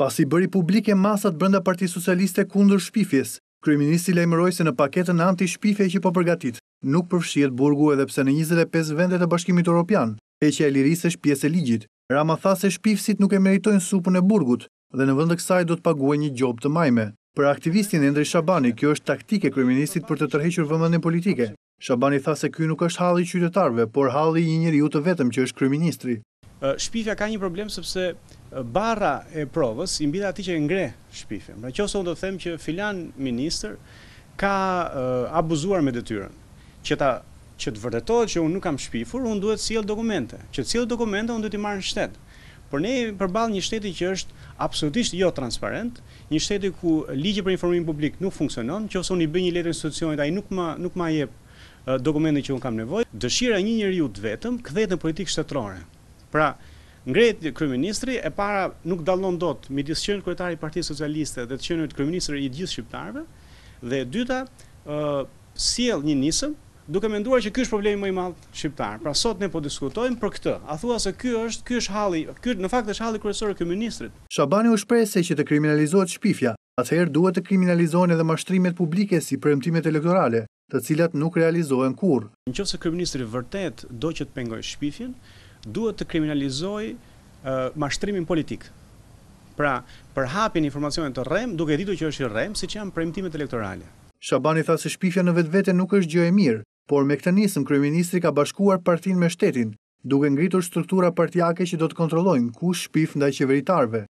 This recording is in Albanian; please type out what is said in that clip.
Pasi bëri publike masat brënda Parti Socialiste kundër shpifjes, Kryeministri lejmëroj se në paketën anti-shpife që po përgatit, nuk përfshjet burgu edhe pse në 25 vendet të bashkimit Europian, e që e lirisë është pjesë e ligjit. Rama tha se shpifësit nuk e meritojnë supën e burgut dhe në vëndë kësaj do të paguaj një gjobë të majme. Për aktivistin Endri Shabani, kjo është taktike kryeministit për të tërhequr vëmëndin politike. Shabani tha se kjo nuk është halli qytetarve, por halli një njëri ju të vetëm që është kryeministri. Shpifja ka një problem sëpse barra e provës, i mbida ati që e ngre shpifin. Pra që ose unë do të them që filan minister ka eh, abuzuar me detyren, që ta që të vërdetohet që unë nuk kam shpifur, unë duhet si dokumente. Që të dokumente, unë duhet i marrë në shtetë. Por ne përbal një shteti që është absolutisht jo transparent, një shteti ku ligje për informimin publik nuk funksionon, që ose unë i bëj një letë institucionit, a i nuk ma jep eh, dokumente që unë kam nevoj, dëshira një njëri të vetëm, këdhet në politikë shtetërore. Pra, ngrejt kryministri, e para nuk dalon do të midis qënë kretari Partisë Socialiste dhe të qënë kryministri i gjithë shqiptarve, dhe dyta, siel një nisëm, duke me nduar që kësh problemi më i malë shqiptarë. Pra sot ne po diskutojmë për këtë. A thua se kjo është, kjo është hali, në fakt është hali kërësorë kjo ministrit. Shabani u se që të kriminalizohet shpifja, atëherë duhet të kriminalizohen edhe mashtrimet publike si përëmtimet elektorale, të cilat nuk realizohen kur. Në qëfë se vërtet do që të pengoj shpifjen, duhet të kriminalizoj mashtrimin politik. Pra, për hapin informacionet të rem, duke ditu që është i rem, si që janë premtimet elektorale. Shabani tha se shpifja në vetë vete nuk është gjë e mirë, por me këtë njësëm, Kryeministri ka bashkuar partin me shtetin, duke ngritur struktura partijake që do të kontrollojnë ku shpif ndaj qeveritarve.